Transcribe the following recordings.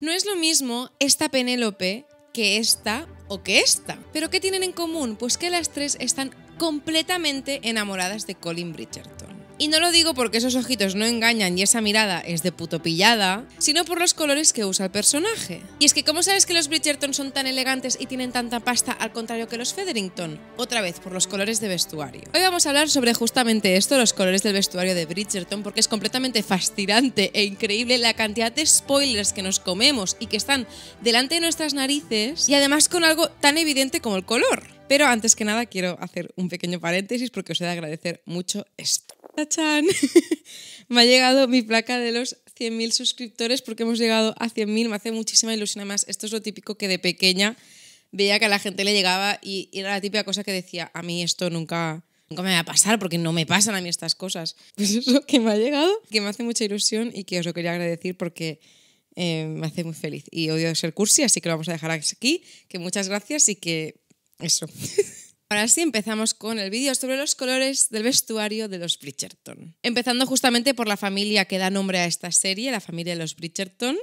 No es lo mismo esta Penélope que esta o que esta. ¿Pero qué tienen en común? Pues que las tres están completamente enamoradas de Colin Bridgerton. Y no lo digo porque esos ojitos no engañan y esa mirada es de puto pillada, sino por los colores que usa el personaje. Y es que, ¿cómo sabes que los Bridgerton son tan elegantes y tienen tanta pasta al contrario que los Featherington? Otra vez, por los colores de vestuario. Hoy vamos a hablar sobre justamente esto, los colores del vestuario de Bridgerton, porque es completamente fascinante e increíble la cantidad de spoilers que nos comemos y que están delante de nuestras narices y además con algo tan evidente como el color. Pero antes que nada quiero hacer un pequeño paréntesis porque os he de agradecer mucho esto. ¡Tachán! me ha llegado mi placa de los 100.000 suscriptores porque hemos llegado a 100.000. Me hace muchísima ilusión. Además, esto es lo típico que de pequeña veía que a la gente le llegaba y era la típica cosa que decía, a mí esto nunca, me va a pasar porque no me pasan a mí estas cosas. Pues eso que me ha llegado, que me hace mucha ilusión y que os lo quería agradecer porque eh, me hace muy feliz. Y odio ser cursi, así que lo vamos a dejar aquí. Que muchas gracias y que eso. Ahora sí empezamos con el vídeo sobre los colores del vestuario de los Bridgerton. Empezando justamente por la familia que da nombre a esta serie, la familia de los Bridgerton.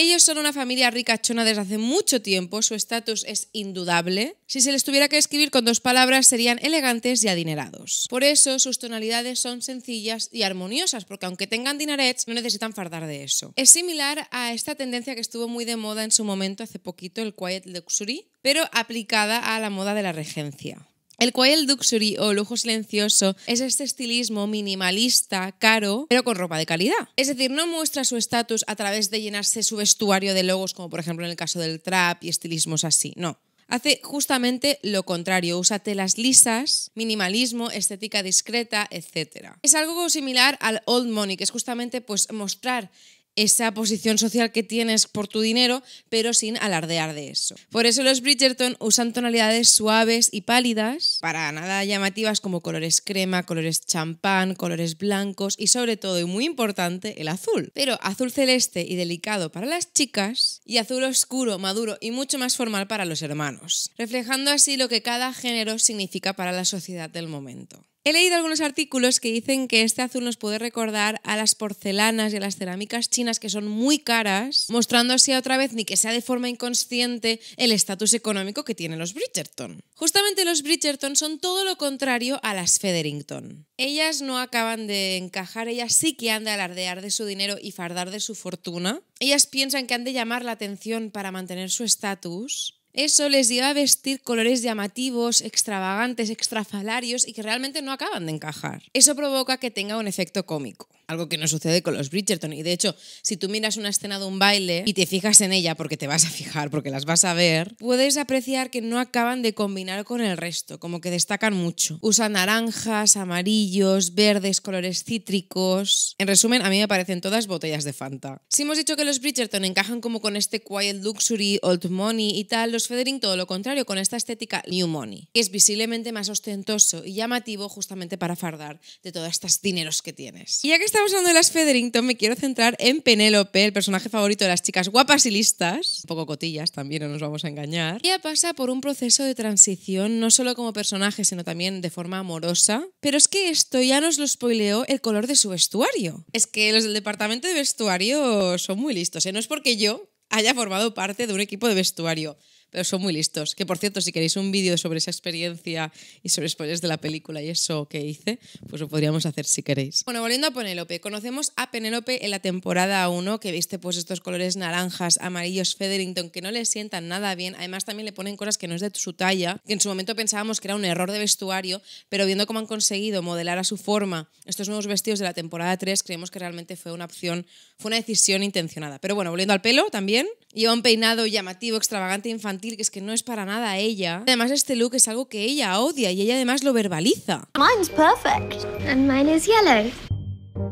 Ellos son una familia ricachona desde hace mucho tiempo, su estatus es indudable. Si se les tuviera que escribir con dos palabras serían elegantes y adinerados. Por eso sus tonalidades son sencillas y armoniosas, porque aunque tengan dinarets no necesitan fardar de eso. Es similar a esta tendencia que estuvo muy de moda en su momento hace poquito, el quiet luxury, pero aplicada a la moda de la regencia. El quiet luxury o lujo silencioso es este estilismo minimalista, caro, pero con ropa de calidad. Es decir, no muestra su estatus a través de llenarse su vestuario de logos, como por ejemplo en el caso del trap y estilismos así, no. Hace justamente lo contrario, usa telas lisas, minimalismo, estética discreta, etc. Es algo similar al old money, que es justamente pues mostrar esa posición social que tienes por tu dinero, pero sin alardear de eso. Por eso los Bridgerton usan tonalidades suaves y pálidas, para nada llamativas como colores crema, colores champán, colores blancos y sobre todo y muy importante el azul. Pero azul celeste y delicado para las chicas y azul oscuro, maduro y mucho más formal para los hermanos, reflejando así lo que cada género significa para la sociedad del momento. He leído algunos artículos que dicen que este azul nos puede recordar a las porcelanas y a las cerámicas chinas que son muy caras, mostrando así otra vez, ni que sea de forma inconsciente, el estatus económico que tienen los Bridgerton. Justamente los Bridgerton son todo lo contrario a las Federington. Ellas no acaban de encajar, ellas sí que han de alardear de su dinero y fardar de su fortuna. Ellas piensan que han de llamar la atención para mantener su estatus eso les lleva a vestir colores llamativos, extravagantes, extrafalarios y que realmente no acaban de encajar. Eso provoca que tenga un efecto cómico, algo que no sucede con los Bridgerton. Y de hecho, si tú miras una escena de un baile y te fijas en ella, porque te vas a fijar, porque las vas a ver, puedes apreciar que no acaban de combinar con el resto, como que destacan mucho. Usan naranjas, amarillos, verdes, colores cítricos. En resumen, a mí me parecen todas botellas de Fanta. Si hemos dicho que los Bridgerton encajan como con este quiet luxury, old money y tal, los Federing todo lo contrario, con esta estética New Money, que es visiblemente más ostentoso y llamativo justamente para fardar de todos estos dineros que tienes. Y ya que estamos hablando de las Federington, me quiero centrar en Penélope, el personaje favorito de las chicas guapas y listas, un poco cotillas también, no nos vamos a engañar. Ella pasa por un proceso de transición, no solo como personaje, sino también de forma amorosa. Pero es que esto ya nos lo spoileó el color de su vestuario. Es que los del departamento de vestuario son muy listos, ¿eh? No es porque yo haya formado parte de un equipo de vestuario pero son muy listos. Que por cierto, si queréis un vídeo sobre esa experiencia y sobre spoilers de la película y eso que hice, pues lo podríamos hacer si queréis. Bueno, volviendo a Penélope, conocemos a Penélope en la temporada 1, que viste pues estos colores naranjas, amarillos, Featherington, que no le sientan nada bien. Además, también le ponen cosas que no es de su talla, que en su momento pensábamos que era un error de vestuario, pero viendo cómo han conseguido modelar a su forma estos nuevos vestidos de la temporada 3, creemos que realmente fue una opción, fue una decisión intencionada. Pero bueno, volviendo al pelo también, lleva un peinado llamativo, extravagante, infantil que es que no es para nada ella. Además, este look es algo que ella odia y ella además lo verbaliza.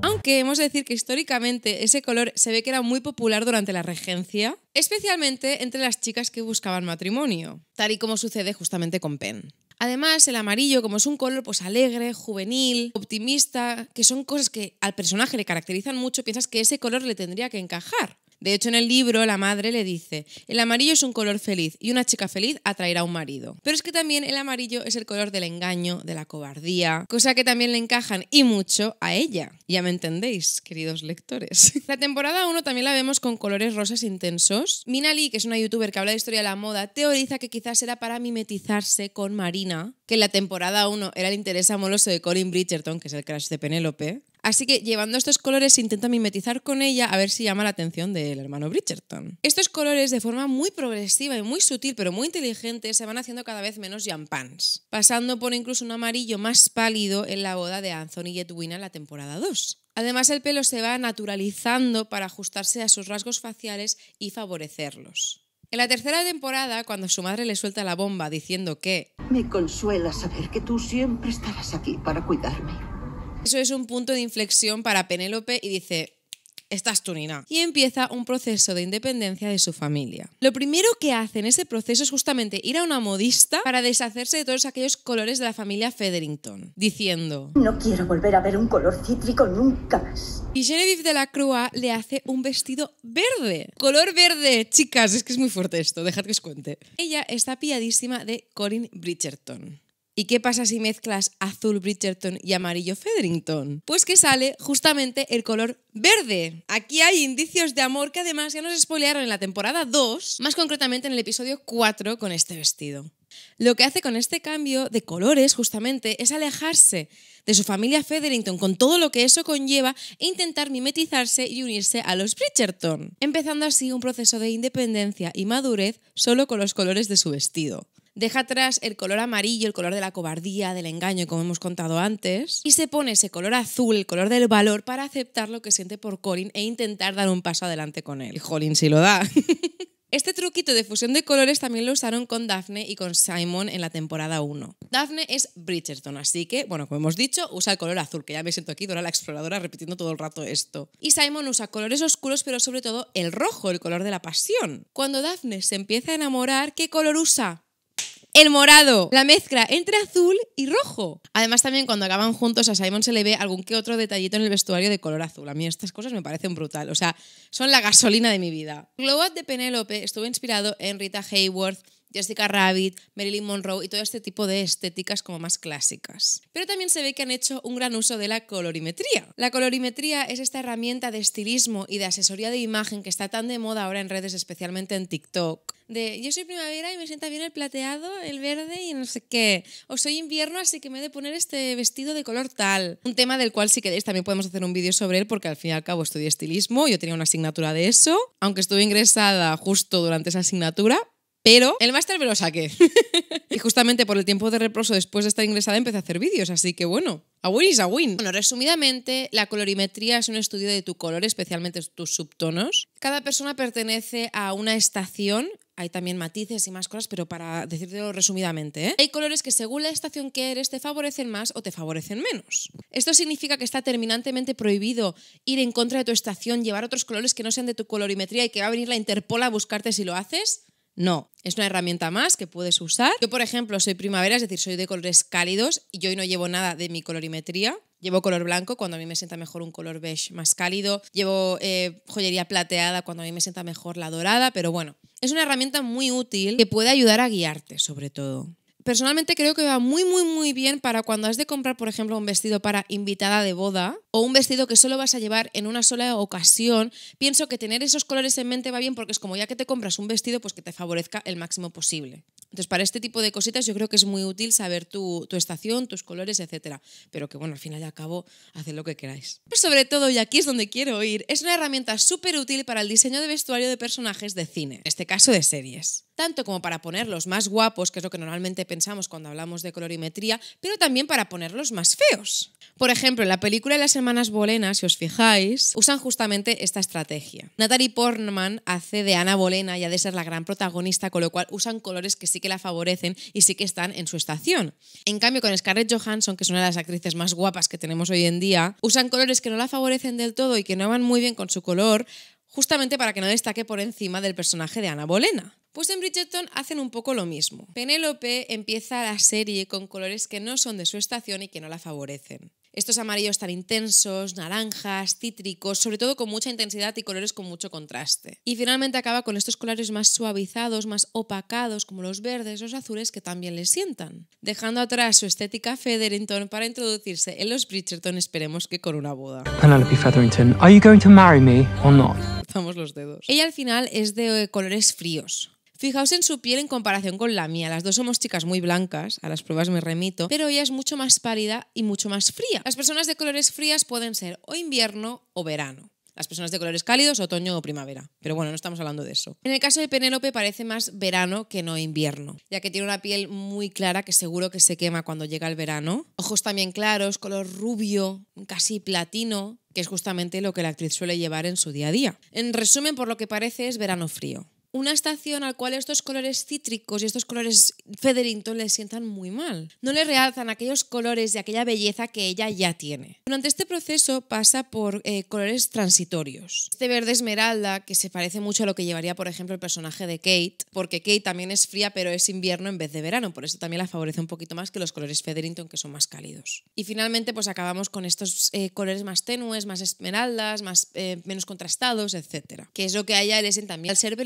Aunque hemos de decir que históricamente ese color se ve que era muy popular durante la regencia, especialmente entre las chicas que buscaban matrimonio, tal y como sucede justamente con Penn. Además, el amarillo, como es un color pues alegre, juvenil, optimista, que son cosas que al personaje le caracterizan mucho, piensas que ese color le tendría que encajar. De hecho, en el libro la madre le dice, el amarillo es un color feliz y una chica feliz atraerá a un marido. Pero es que también el amarillo es el color del engaño, de la cobardía, cosa que también le encajan y mucho a ella. Ya me entendéis, queridos lectores. la temporada 1 también la vemos con colores rosas intensos. Mina Lee, que es una youtuber que habla de historia de la moda, teoriza que quizás era para mimetizarse con Marina, que en la temporada 1 era el interés amoroso de Colin Bridgerton, que es el crush de Penélope, Así que llevando estos colores intenta mimetizar con ella a ver si llama la atención del hermano Bridgerton. Estos colores de forma muy progresiva y muy sutil pero muy inteligente se van haciendo cada vez menos jampans, pasando por incluso un amarillo más pálido en la boda de Anthony y Edwina en la temporada 2. Además, el pelo se va naturalizando para ajustarse a sus rasgos faciales y favorecerlos. En la tercera temporada, cuando su madre le suelta la bomba diciendo que... Me consuela saber que tú siempre estarás aquí para cuidarme. Eso es un punto de inflexión para Penélope y dice, estás tú, Nina. Y empieza un proceso de independencia de su familia. Lo primero que hace en ese proceso es justamente ir a una modista para deshacerse de todos aquellos colores de la familia Federington, diciendo: No quiero volver a ver un color cítrico nunca más. Y Genevieve de la Croix le hace un vestido verde. Color verde, chicas, es que es muy fuerte esto, dejad que os cuente. Ella está pilladísima de Corinne Bridgerton. ¿Y qué pasa si mezclas azul Bridgerton y amarillo Featherington? Pues que sale justamente el color verde. Aquí hay indicios de amor que además ya nos spoilearon en la temporada 2, más concretamente en el episodio 4 con este vestido. Lo que hace con este cambio de colores justamente es alejarse de su familia Featherington con todo lo que eso conlleva e intentar mimetizarse y unirse a los Bridgerton, empezando así un proceso de independencia y madurez solo con los colores de su vestido deja atrás el color amarillo, el color de la cobardía, del engaño, como hemos contado antes, y se pone ese color azul, el color del valor, para aceptar lo que siente por Colin e intentar dar un paso adelante con él. Y Jolín, sí lo da. Este truquito de fusión de colores también lo usaron con Daphne y con Simon en la temporada 1. Daphne es Bridgerton, así que, bueno, como hemos dicho, usa el color azul, que ya me siento aquí, Dora la exploradora, repitiendo todo el rato esto. Y Simon usa colores oscuros, pero sobre todo el rojo, el color de la pasión. Cuando Daphne se empieza a enamorar, ¿qué color usa? el morado, la mezcla entre azul y rojo. Además también cuando acaban juntos a Simon se le ve algún que otro detallito en el vestuario de color azul. A mí estas cosas me parecen brutal, o sea, son la gasolina de mi vida. Glow de Penélope estuvo inspirado en Rita Hayworth Jessica Rabbit, Marilyn Monroe y todo este tipo de estéticas como más clásicas. Pero también se ve que han hecho un gran uso de la colorimetría. La colorimetría es esta herramienta de estilismo y de asesoría de imagen que está tan de moda ahora en redes, especialmente en TikTok. De yo soy primavera y me sienta bien el plateado, el verde y no sé qué. O soy invierno, así que me he de poner este vestido de color tal. Un tema del cual, si queréis, también podemos hacer un vídeo sobre él, porque al fin y al cabo estudié estilismo, yo tenía una asignatura de eso, aunque estuve ingresada justo durante esa asignatura, pero el máster me lo saqué. y justamente por el tiempo de reposo después de estar ingresada empecé a hacer vídeos, así que bueno, a win is a win. Bueno, resumidamente, la colorimetría es un estudio de tu color, especialmente tus subtonos. Cada persona pertenece a una estación. Hay también matices y más cosas, pero para decírtelo resumidamente, ¿eh? hay colores que según la estación que eres te favorecen más o te favorecen menos. Esto significa que está terminantemente prohibido ir en contra de tu estación, llevar otros colores que no sean de tu colorimetría y que va a venir la Interpol a buscarte si lo haces no, es una herramienta más que puedes usar. Yo, por ejemplo, soy primavera, es decir, soy de colores cálidos y yo hoy no llevo nada de mi colorimetría. Llevo color blanco cuando a mí me sienta mejor un color beige más cálido. Llevo eh, joyería plateada cuando a mí me sienta mejor la dorada, pero bueno, es una herramienta muy útil que puede ayudar a guiarte sobre todo personalmente creo que va muy, muy, muy bien para cuando has de comprar, por ejemplo, un vestido para invitada de boda o un vestido que solo vas a llevar en una sola ocasión. Pienso que tener esos colores en mente va bien porque es como ya que te compras un vestido, pues que te favorezca el máximo posible. Entonces, para este tipo de cositas yo creo que es muy útil saber tu, estación, tus colores, etc. Pero que bueno, al final y al cabo, haced lo que queráis. Pues sobre todo, y aquí es donde quiero ir, es una herramienta súper útil para el diseño de vestuario de personajes de cine, en este caso de series tanto como para ponerlos más guapos, que es lo que normalmente pensamos cuando hablamos de colorimetría, pero también para ponerlos más feos. Por ejemplo, en la película de las hermanas Bolena, si os fijáis, usan justamente esta estrategia. Natalie Portman hace de Ana Bolena y ha de ser la gran protagonista, con lo cual usan colores que sí que la favorecen y sí que están en su estación. En cambio, con Scarlett Johansson, que es una de las actrices más guapas que tenemos hoy en día, usan colores que no la favorecen del todo y que no van muy bien con su color, justamente para que no destaque por encima del personaje de Ana Bolena. Pues en Bridgerton hacen un poco lo mismo. Penélope empieza la serie con colores que no son de su estación y que no la favorecen. Estos amarillos tan intensos, naranjas, cítricos, sobre todo con mucha intensidad y colores con mucho contraste. Y finalmente acaba con estos colores más suavizados, más opacados, como los verdes, los azules, que también le sientan. Dejando atrás su estética Featherington para introducirse en los Bridgerton, esperemos que con una boda. Penelope Featherington, ¿are you going to o no? or los dedos. Ella al final es de colores fríos, Fijaos en su piel en comparación con la mía. Las dos somos chicas muy blancas, a las pruebas me remito, pero ella es mucho más pálida y mucho más fría. Las personas de colores frías pueden ser o invierno o verano las personas de colores cálidos, otoño o primavera. Pero bueno, no estamos hablando de eso. En el caso de Penélope parece más verano que no invierno, ya que tiene una piel muy clara que seguro que se quema cuando llega el verano. Ojos también claros, color rubio, casi platino, que es justamente lo que la actriz suele llevar en su día a día. En resumen, por lo que parece es verano frío una estación al cual estos colores cítricos y estos colores Federington le sientan muy mal. No le realzan aquellos colores y aquella belleza que ella ya tiene. Durante este proceso pasa por eh, colores transitorios. Este verde esmeralda, que se parece mucho a lo que llevaría, por ejemplo, el personaje de Kate, porque Kate también es fría, pero es invierno en vez de verano, por eso también la favorece un poquito más que los colores Federington, que son más cálidos. Y finalmente, pues acabamos con estos eh, colores más tenues, más esmeraldas, más, eh, menos contrastados, etc. Que es lo que a ella le Al ser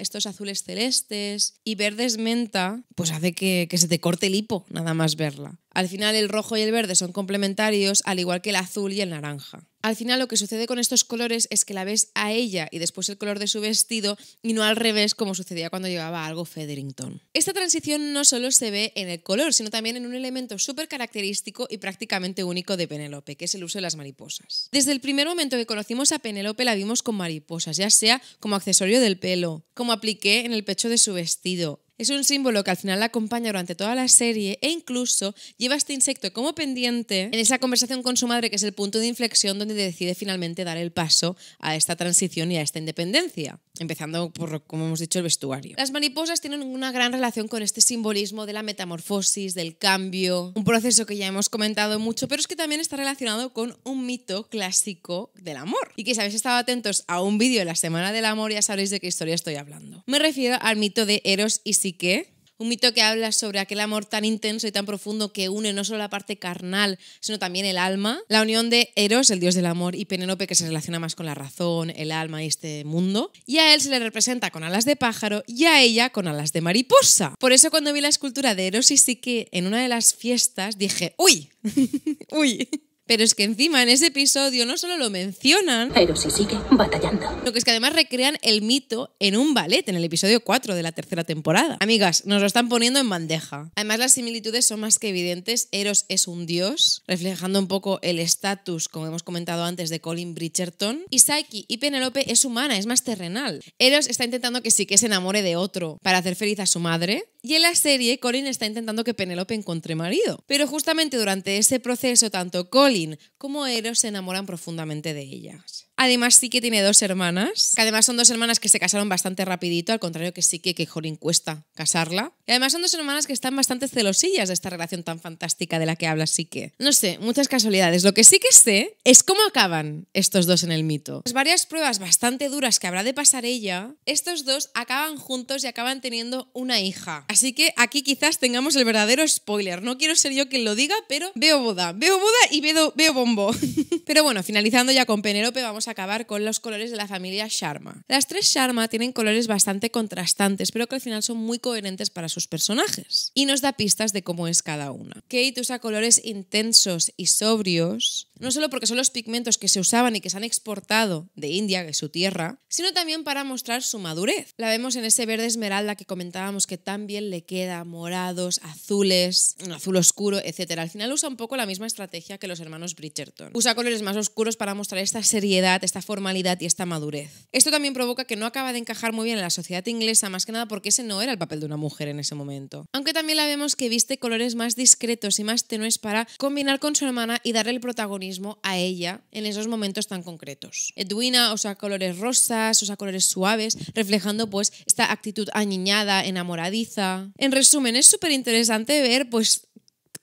estos azules celestes y verdes menta, pues hace que se te corte el hipo nada más verla. Al final el rojo y el verde son complementarios, al igual que el azul y el naranja. Al final lo que sucede con estos colores es que la ves a ella y después el color de su vestido y no al revés como sucedía cuando llevaba algo Federington. Esta transición no solo se ve en el color, sino también en un elemento súper característico y prácticamente único de Penélope, que es el uso de las mariposas. Desde el primer momento que conocimos a Penélope la vimos con mariposas, ya sea como accesorio del pelo, como apliqué en el pecho de su vestido, es un símbolo que al final la acompaña durante toda la serie e incluso lleva este insecto como pendiente en esa conversación con su madre que es el punto de inflexión donde decide finalmente dar el paso a esta transición y a esta independencia. Empezando por, como hemos dicho, el vestuario. Las mariposas tienen una gran relación con este simbolismo de la metamorfosis, del cambio, un proceso que ya hemos comentado mucho, pero es que también está relacionado con un mito clásico del amor. Y que si habéis estado atentos a un vídeo de la Semana del Amor, ya sabréis de qué historia estoy hablando. Me refiero al mito de Eros y Psique, un mito que habla sobre aquel amor tan intenso y tan profundo que une no solo la parte carnal, sino también el alma. La unión de Eros, el dios del amor, y Penélope, que se relaciona más con la razón, el alma y este mundo. Y a él se le representa con alas de pájaro y a ella con alas de mariposa. Por eso cuando vi la escultura de Eros y sí en una de las fiestas dije, ¡Uy! ¡Uy! Pero es que encima en ese episodio no solo lo mencionan, pero sí sigue batallando. Lo que es que además recrean el mito en un ballet en el episodio 4 de la tercera temporada. Amigas, nos lo están poniendo en bandeja. Además las similitudes son más que evidentes. Eros es un dios, reflejando un poco el estatus, como hemos comentado antes, de Colin Bridgerton. Y Psyche y Penelope es humana, es más terrenal. Eros está intentando que sí que se enamore de otro para hacer feliz a su madre. Y en la serie, Colin está intentando que Penelope encuentre marido. Pero justamente durante ese proceso, tanto Colin cómo Eros se enamoran profundamente de ellas. Además, sí que tiene dos hermanas, que además son dos hermanas que se casaron bastante rapidito, al contrario que sí que, que Jorin cuesta casarla. Y además son dos hermanas que están bastante celosillas de esta relación tan fantástica de la que habla sí que. No sé, muchas casualidades. Lo que sí que sé es cómo acaban estos dos en el mito. Tras pues varias pruebas bastante duras que habrá de pasar ella, estos dos acaban juntos y acaban teniendo una hija. Así que aquí quizás tengamos el verdadero spoiler. No quiero ser yo quien lo diga, pero veo boda, veo boda y veo, veo bombo. pero bueno, finalizando ya con Penélope, vamos a acabar con los colores de la familia Sharma. Las tres Sharma tienen colores bastante contrastantes, pero que al final son muy coherentes para sus personajes. Y nos da pistas de cómo es cada una. Kate usa colores intensos y sobrios, no solo porque son los pigmentos que se usaban y que se han exportado de India, de su tierra, sino también para mostrar su madurez. La vemos en ese verde esmeralda que comentábamos que también le queda, morados, azules, un azul oscuro, etc. Al final usa un poco la misma estrategia que los hermanos Bridgerton. Usa colores más oscuros para mostrar esta seriedad esta formalidad y esta madurez. Esto también provoca que no acaba de encajar muy bien en la sociedad inglesa, más que nada porque ese no era el papel de una mujer en ese momento. Aunque también la vemos que viste colores más discretos y más tenues para combinar con su hermana y darle el protagonismo a ella en esos momentos tan concretos. Edwina usa colores rosas, usa colores suaves, reflejando pues esta actitud añiñada, enamoradiza. En resumen, es súper interesante ver pues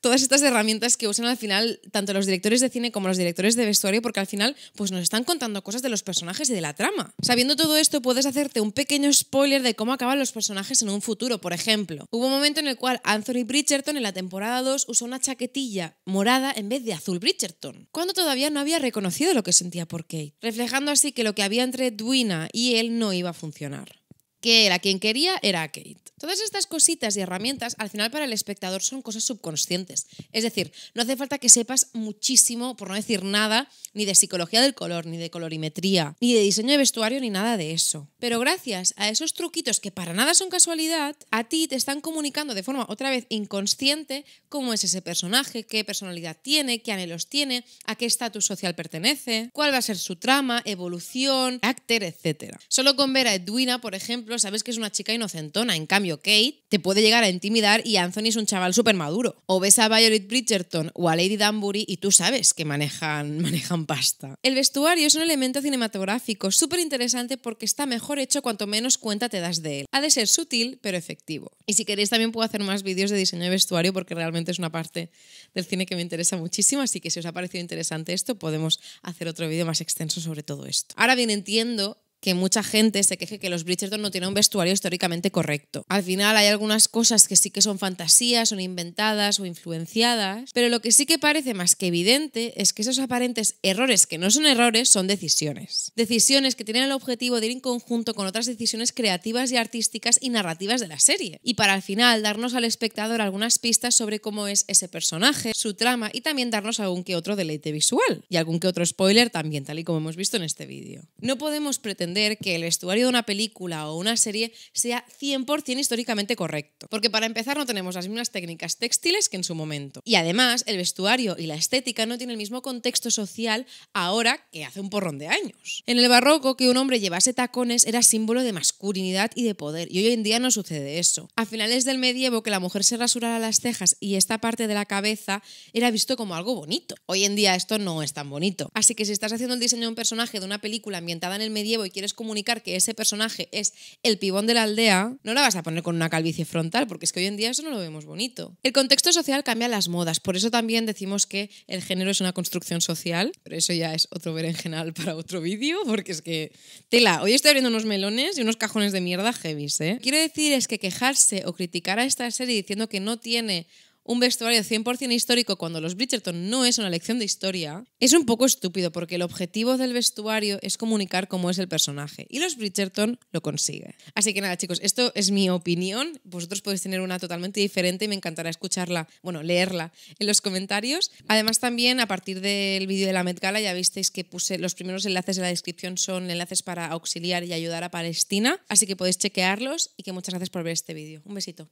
todas estas herramientas que usan al final tanto los directores de cine como los directores de vestuario, porque al final pues nos están contando cosas de los personajes y de la trama. Sabiendo todo esto, puedes hacerte un pequeño spoiler de cómo acaban los personajes en un futuro. Por ejemplo, hubo un momento en el cual Anthony Bridgerton en la temporada 2 usó una chaquetilla morada en vez de azul Bridgerton, cuando todavía no había reconocido lo que sentía por Kate, reflejando así que lo que había entre Dwina y él no iba a funcionar que era quien quería era Kate. Todas estas cositas y herramientas al final para el espectador son cosas subconscientes. Es decir, no hace falta que sepas muchísimo, por no decir nada, ni de psicología del color, ni de colorimetría, ni de diseño de vestuario, ni nada de eso. Pero gracias a esos truquitos que para nada son casualidad, a ti te están comunicando de forma otra vez inconsciente cómo es ese personaje, qué personalidad tiene, qué anhelos tiene, a qué estatus social pertenece, cuál va a ser su trama, evolución, carácter, etc. Solo con ver a Edwina, por ejemplo, sabes que es una chica inocentona. En cambio, Kate te puede llegar a intimidar y Anthony es un chaval súper maduro. O ves a Violet Bridgerton o a Lady Danbury y tú sabes que manejan, manejan pasta. El vestuario es un elemento cinematográfico súper interesante porque está mejor hecho cuanto menos cuenta te das de él. Ha de ser sutil, pero efectivo. Y si queréis también puedo hacer más vídeos de diseño de vestuario porque realmente es una parte del cine que me interesa muchísimo, así que si os ha parecido interesante esto, podemos hacer otro vídeo más extenso sobre todo esto. Ahora bien, entiendo que mucha gente se queje que los Bridgerton no tienen un vestuario históricamente correcto. Al final hay algunas cosas que sí que son fantasías, son inventadas o influenciadas, pero lo que sí que parece más que evidente es que esos aparentes errores que no son errores son decisiones. Decisiones que tienen el objetivo de ir en conjunto con otras decisiones creativas y artísticas y narrativas de la serie. Y para al final darnos al espectador algunas pistas sobre cómo es ese personaje, su trama y también darnos algún que otro deleite visual y algún que otro spoiler también, tal y como hemos visto en este vídeo. No podemos pretender que el vestuario de una película o una serie sea 100% históricamente correcto. Porque para empezar no tenemos las mismas técnicas textiles que en su momento. Y además el vestuario y la estética no tienen el mismo contexto social ahora que hace un porrón de años. En el barroco que un hombre llevase tacones era símbolo de masculinidad y de poder. Y hoy en día no sucede eso. A finales del medievo que la mujer se rasurara las cejas y esta parte de la cabeza era visto como algo bonito. Hoy en día esto no es tan bonito. Así que si estás haciendo el diseño de un personaje de una película ambientada en el medievo y quieres comunicar que ese personaje es el pibón de la aldea, no la vas a poner con una calvicie frontal, porque es que hoy en día eso no lo vemos bonito. El contexto social cambia las modas, por eso también decimos que el género es una construcción social, pero eso ya es otro berenjenal para otro vídeo, porque es que, tela, hoy estoy abriendo unos melones y unos cajones de mierda heavy, ¿eh? Quiero decir es que quejarse o criticar a esta serie diciendo que no tiene un vestuario 100% histórico cuando los Bridgerton no es una lección de historia, es un poco estúpido porque el objetivo del vestuario es comunicar cómo es el personaje y los Bridgerton lo consigue. Así que nada, chicos, esto es mi opinión. Vosotros podéis tener una totalmente diferente y me encantará escucharla, bueno, leerla en los comentarios. Además también a partir del vídeo de la Met Gala ya visteis que puse los primeros enlaces en la descripción son enlaces para auxiliar y ayudar a Palestina, así que podéis chequearlos y que muchas gracias por ver este vídeo. Un besito.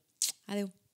Adiós.